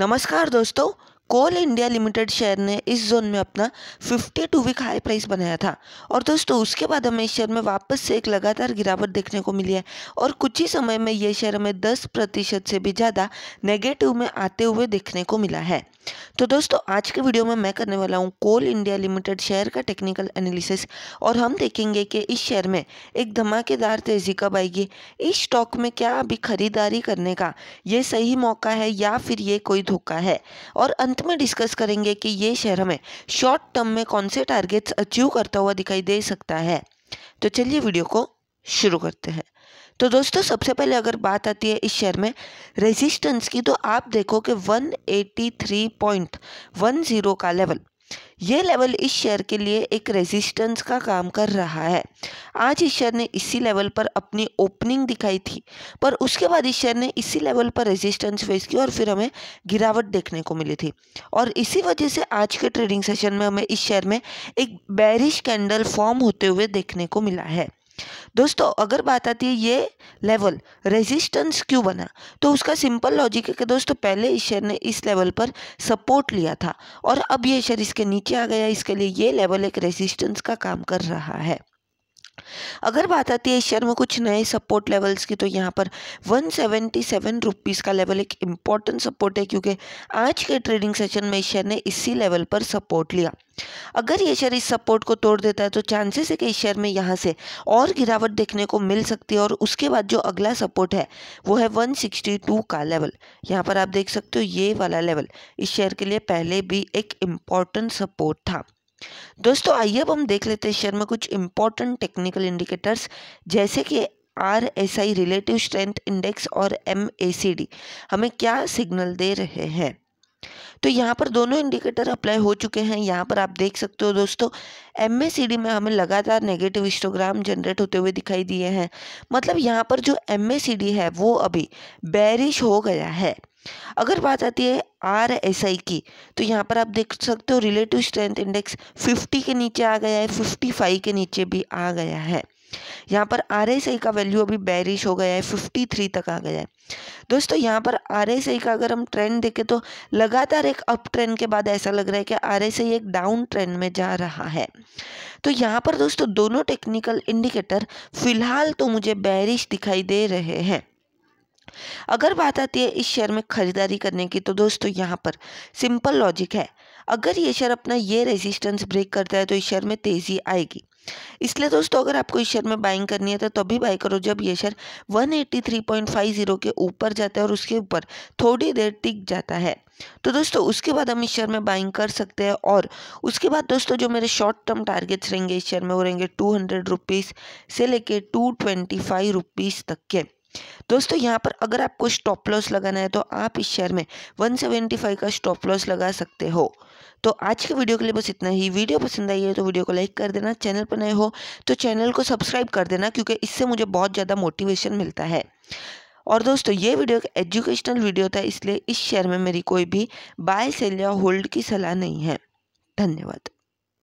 नमस्कार दोस्तों कोल India Limited share ने इस जोन में अपना 52 वीक हाई प्राइस बनाया था और दोस्तों उसके बाद हमें इस शेयर में वापस से एक लगातार गिरावट देखने को मिली है और कुछ ही समय में ये शेयर हमें 10 प्रतिशत से भी ज़्यादा नेगेटिव में आते हुए देखने को मिला है तो दोस्तों आज के वीडियो में मैं करने वाला हूँ कोल इंडिया लिमिटेड शेयर का टेक्निकल एनालिसिस और हम देखेंगे कि इस शेयर में एक धमाकेदार तेज़ी कब आएगी इस स्टॉक में क्या अभी खरीदारी करने का ये सही मौका है या फिर ये कोई धोखा है और अंत में डिस्कस करेंगे कि ये शेयर हमें शॉर्ट टर्म में कौन से टारगेट्स अचीव करता हुआ दिखाई दे सकता है तो चलिए वीडियो को शुरू करते हैं तो दोस्तों सबसे पहले अगर बात आती है इस शेयर में रेजिस्टेंस की तो आप देखो कि 183.10 का लेवल ये लेवल इस शेयर के लिए एक रेजिस्टेंस का काम कर रहा है आज इस शेयर ने इसी लेवल पर अपनी ओपनिंग दिखाई थी पर उसके बाद इस शेयर ने इसी लेवल पर रेजिस्टेंस फेस की और फिर हमें गिरावट देखने को मिली थी और इसी वजह से आज के ट्रेडिंग सेशन में हमें इस शेयर में एक बैरिश कैंडल फॉर्म होते हुए देखने को मिला है दोस्तों अगर बात आती है ये लेवल रेजिस्टेंस क्यों बना तो उसका सिंपल लॉजिक है कि दोस्तों पहले इस शेयर ने इस लेवल पर सपोर्ट लिया था और अब ये शेयर इसके नीचे आ गया इसके लिए ये लेवल एक रेजिस्टेंस का काम कर रहा है अगर बात आती है शेयर में कुछ नए सपोर्ट लेवल्स की तो यहाँ पर वन सेवेंटी सेवन रुपीज़ का लेवल एक इम्पॉर्टेंट सपोर्ट है क्योंकि आज के ट्रेडिंग सेशन में शेयर ने इसी लेवल पर सपोर्ट लिया अगर ये शेयर इस सपोर्ट को तोड़ देता है तो चांसेस है कि इस शेयर में यहाँ से और गिरावट देखने को मिल सकती है और उसके बाद जो अगला सपोर्ट है वो है 162 का लेवल यहाँ पर आप देख सकते हो ये वाला लेवल इस शेयर के लिए पहले भी एक इम्पॉर्टेंट सपोर्ट था दोस्तों आइए अब हम देख लेते हैं शेयर में कुछ इंपॉर्टेंट टेक्निकल इंडिकेटर्स जैसे कि R S I relative strength index और एम ए सी डी हमें क्या सिग्नल दे रहे हैं तो यहाँ पर दोनों इंडिकेटर अप्लाई हो चुके हैं यहाँ पर आप देख सकते हो दोस्तों एम में हमें लगातार नेगेटिव हिस्टोग्राम जनरेट होते हुए दिखाई दिए हैं मतलब यहाँ पर जो एम है वो अभी बैरिश हो गया है अगर बात आती है आर एस आई की तो यहाँ पर आप देख सकते हो रिलेटिव स्ट्रेंथ इंडेक्स 50 के नीचे आ गया है 55 के नीचे भी आ गया है यहाँ पर आर एस आई का वैल्यू अभी बैरिश हो गया है 53 तक आ गया है दोस्तों यहाँ पर आर एस आई का अगर हम ट्रेंड देखें तो लगातार एक अप ट्रेंड के बाद ऐसा लग रहा है कि आर एस आई एक डाउन ट्रेंड में जा रहा है तो यहाँ पर दोस्तों दोनों टेक्निकल इंडिकेटर फिलहाल तो मुझे बैरिश दिखाई दे रहे हैं अगर बात आती है इस शेयर में खरीदारी करने की तो दोस्तों यहाँ पर सिंपल लॉजिक है अगर ये शेयर अपना ये रेजिस्टेंस ब्रेक करता है तो इस शेयर में तेज़ी आएगी इसलिए दोस्तों अगर आपको इस शेयर में बाइंग करनी है तो तभी बाई करो जब ये शेयर 183.50 के ऊपर जाता है और उसके ऊपर थोड़ी देर टिक जाता है तो दोस्तों उसके बाद हम इस शेयर में बाइंग कर सकते हैं और उसके बाद दोस्तों जो मेरे शॉर्ट टर्म टारगेट्स रहेंगे इस शेयर में वो रहेंगे टू हंड्रेड रुपीज़ से लेके टू ट्वेंटी फाइव रुपीज़ तक के दोस्तों यहाँ पर अगर आपको स्टॉप लॉस लगाना है तो आप इस शेयर में 175 का स्टॉप लॉस लगा सकते हो तो आज के वीडियो के लिए बस इतना ही वीडियो पसंद आई है तो वीडियो को लाइक कर देना चैनल पर नए हो तो चैनल को सब्सक्राइब कर देना क्योंकि इससे मुझे बहुत ज़्यादा मोटिवेशन मिलता है और दोस्तों ये वीडियो एक एजुकेशनल वीडियो था इसलिए इस शेयर में मेरी कोई भी बाय सेल या होल्ड की सलाह नहीं है धन्यवाद